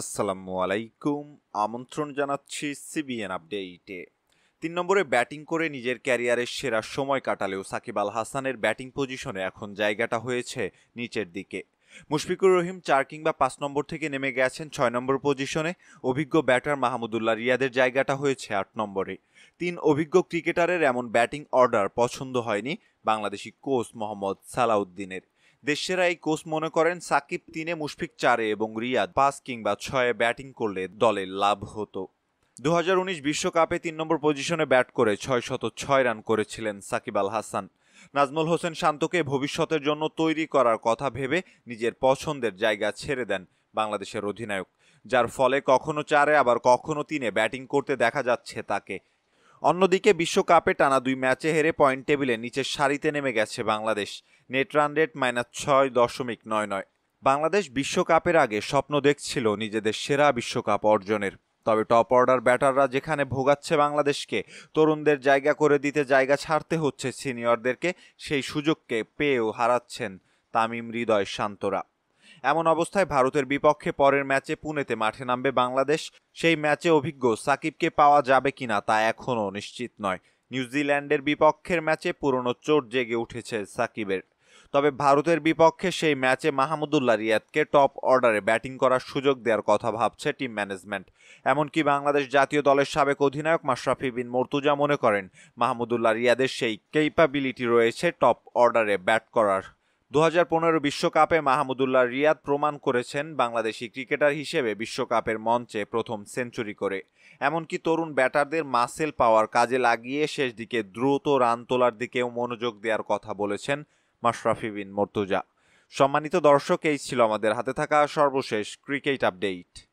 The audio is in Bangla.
আসসালামু আলাইকুম আমন্ত্রণ জানাচ্ছি সিবিএন আপডেটে তিন নম্বরে ব্যাটিং করে নিজের ক্যারিয়ারের সেরা সময় কাটালেও সাকিব আল হাসানের ব্যাটিং পজিশনে এখন জায়গাটা হয়েছে নিচের দিকে মুশফিকুর রহিম চার কিংবা পাঁচ নম্বর থেকে নেমে গেছেন ছয় নম্বর পজিশনে অভিজ্ঞ ব্যাটার মাহমুদুল্লাহ রিয়াদের জায়গাটা হয়েছে আট নম্বরে তিন অভিজ্ঞ ক্রিকেটারের এমন ব্যাটিং অর্ডার পছন্দ হয়নি বাংলাদেশি কোচ মোহাম্মদ সালাউদ্দিনের দেশসেরা এই কোচ মনে করেন সাকিব তিনে মুশফিক চারে এবং রিয়াদ পাঁচ কিংবা ছয়ে ব্যাটিং করলে দলের লাভ হতো দু বিশ্বকাপে তিন নম্বর পজিশনে ব্যাট করে ছয় শত ছয় রান করেছিলেন সাকিব আল হাসান নাজমুল হোসেন শান্তকে ভবিষ্যতের জন্য তৈরি করার কথা ভেবে নিজের পছন্দের জায়গা ছেড়ে দেন বাংলাদেশের অধিনায়ক যার ফলে কখনো চারে আবার কখনো তিনে ব্যাটিং করতে দেখা যাচ্ছে তাকে অন্যদিকে বিশ্বকাপে টানা দুই ম্যাচে হেরে পয়েন্ট টেবিলে নিচের সারিতে নেমে গেছে Bangladesh net run rate minus ছয় দশমিক নয় নয় বাংলাদেশ বিশ্বকাপের আগে স্বপ্ন দেখছিল নিজেদের সেরা বিশ্বকাপ অর্জনের তবে টপ অর্ডার ব্যাটাররা যেখানে ভোগাচ্ছে বাংলাদেশকে তরুণদের জায়গা করে দিতে জায়গা ছাড়তে হচ্ছে সিনিয়রদেরকে সেই সুযোগকে পেয়েও হারাচ্ছেন তামিম হৃদয় শান্তরা এমন অবস্থায় ভারতের বিপক্ষে পরের ম্যাচে পুনেতে মাঠে নামবে বাংলাদেশ সেই ম্যাচে অভিজ্ঞ সাকিবকে পাওয়া যাবে কিনা তা এখনও নিশ্চিত নয় নিউজিল্যান্ডের বিপক্ষের ম্যাচে পুরনো চোট জেগে উঠেছে সাকিবের তবে ভারতের বিপক্ষে সেই ম্যাচে মাহমুদুল্লাহ রিয়াদকে টপ অর্ডারে ব্যাটিং করার সুযোগ দেওয়ার কথা ভাবছে টিম ম্যানেজমেন্ট এমনকি বাংলাদেশ জাতীয় দলের সাবেক অধিনায়ক মাশরাফি বিন মর্তুজা মনে করেন মাহমুদুল্লাহ রিয়াদের সেই কেপাবিলিটি রয়েছে টপ অর্ডারে ব্যাট করার দু হাজার বিশ্বকাপে মাহমুদুল্লাহ রিয়াদ প্রমাণ করেছেন বাংলাদেশি ক্রিকেটার হিসেবে বিশ্বকাপের মঞ্চে প্রথম সেঞ্চুরি করে এমনকি তরুণ ব্যাটারদের মাসেল পাওয়ার কাজে লাগিয়ে শেষ দিকে দ্রুত রান তোলার দিকেও মনোযোগ দেওয়ার কথা বলেছেন মাশরাফি বিন মর্তুজা সম্মানিত দর্শক এই ছিল আমাদের হাতে থাকা সর্বশেষ ক্রিকেট আপডেট